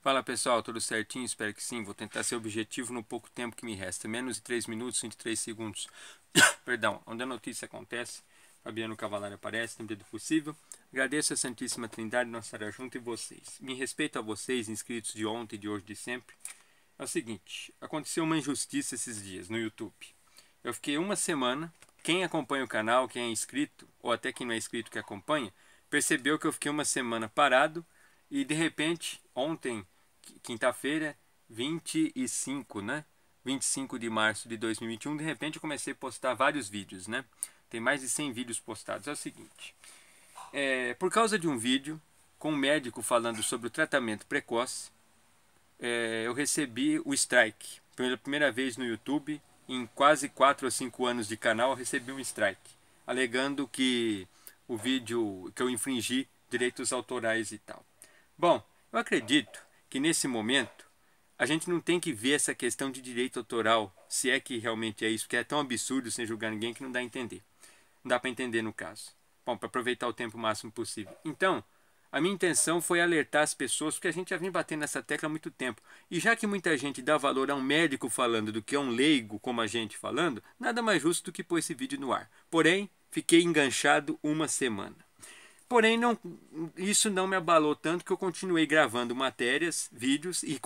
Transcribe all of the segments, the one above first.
Fala pessoal, tudo certinho? Espero que sim. Vou tentar ser objetivo no pouco tempo que me resta. Menos de 3 minutos, 23 segundos. Perdão, onde a notícia acontece, Fabiano Cavalari aparece, sempre do possível. Agradeço a Santíssima Trindade, Nossa Senhora junto e vocês. Me respeito a vocês, inscritos de ontem, de hoje, de sempre. É o seguinte, aconteceu uma injustiça esses dias no YouTube. Eu fiquei uma semana, quem acompanha o canal, quem é inscrito, ou até quem não é inscrito que acompanha, percebeu que eu fiquei uma semana parado e de repente, ontem, quinta-feira, 25, né? 25 de março de 2021, de repente eu comecei a postar vários vídeos, né? Tem mais de 100 vídeos postados. É o seguinte: é, por causa de um vídeo com um médico falando sobre o tratamento precoce, é, eu recebi o strike. Pela primeira vez no YouTube, em quase 4 ou 5 anos de canal, eu recebi um strike, alegando que o vídeo que eu infringi direitos autorais e tal. Bom, eu acredito que nesse momento a gente não tem que ver essa questão de direito autoral, se é que realmente é isso, que é tão absurdo sem julgar ninguém que não dá a entender. Não dá para entender no caso. Bom, para aproveitar o tempo o máximo possível. Então, a minha intenção foi alertar as pessoas, porque a gente já vem batendo nessa tecla há muito tempo. E já que muita gente dá valor a um médico falando do que a um leigo como a gente falando, nada mais justo do que pôr esse vídeo no ar. Porém, fiquei enganchado uma semana. Porém, não, isso não me abalou tanto que eu continuei gravando matérias, vídeos e,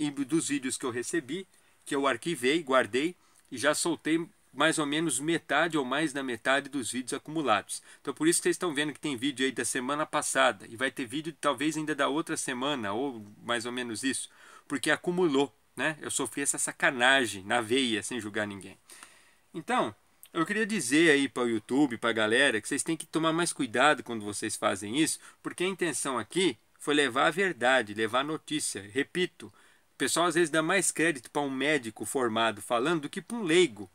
e dos vídeos que eu recebi, que eu arquivei, guardei e já soltei mais ou menos metade ou mais da metade dos vídeos acumulados. Então por isso que vocês estão vendo que tem vídeo aí da semana passada e vai ter vídeo talvez ainda da outra semana ou mais ou menos isso, porque acumulou, né? Eu sofri essa sacanagem na veia sem julgar ninguém. Então, eu queria dizer aí para o YouTube, para a galera, que vocês têm que tomar mais cuidado quando vocês fazem isso, porque a intenção aqui foi levar a verdade, levar a notícia. Repito, o pessoal às vezes dá mais crédito para um médico formado falando do que para um leigo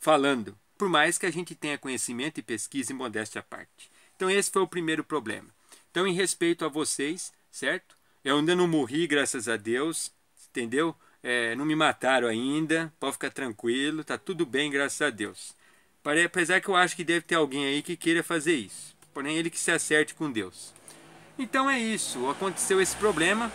falando, por mais que a gente tenha conhecimento e pesquisa e modéstia à parte. Então esse foi o primeiro problema. Então em respeito a vocês, certo? Eu ainda não morri, graças a Deus, entendeu? É, não me mataram ainda, pode ficar tranquilo, tá tudo bem, graças a Deus. Apesar que eu acho que deve ter alguém aí que queira fazer isso, porém ele que se acerte com Deus. Então é isso, aconteceu esse problema,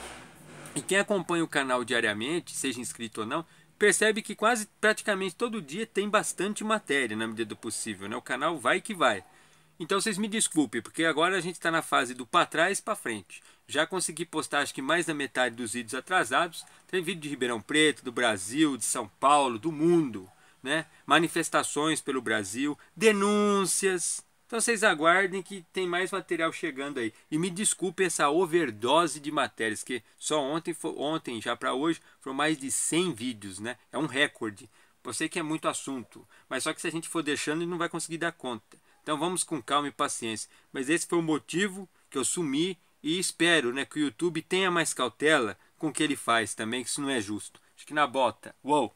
e quem acompanha o canal diariamente, seja inscrito ou não, percebe que quase praticamente todo dia tem bastante matéria na medida do possível, né? O canal vai que vai. Então vocês me desculpem, porque agora a gente está na fase do para trás para frente. Já consegui postar acho que mais da metade dos vídeos atrasados, tem vídeo de Ribeirão Preto, do Brasil, de São Paulo, do mundo, né? Manifestações pelo Brasil, denúncias. Então vocês aguardem que tem mais material chegando aí. E me desculpe essa overdose de matérias, que só ontem, ontem já para hoje, foram mais de 100 vídeos, né? É um recorde. Eu sei que é muito assunto, mas só que se a gente for deixando, não vai conseguir dar conta. Então vamos com calma e paciência. Mas esse foi o motivo que eu sumi e espero né, que o YouTube tenha mais cautela com o que ele faz também, que isso não é justo. Acho que na bota, uou,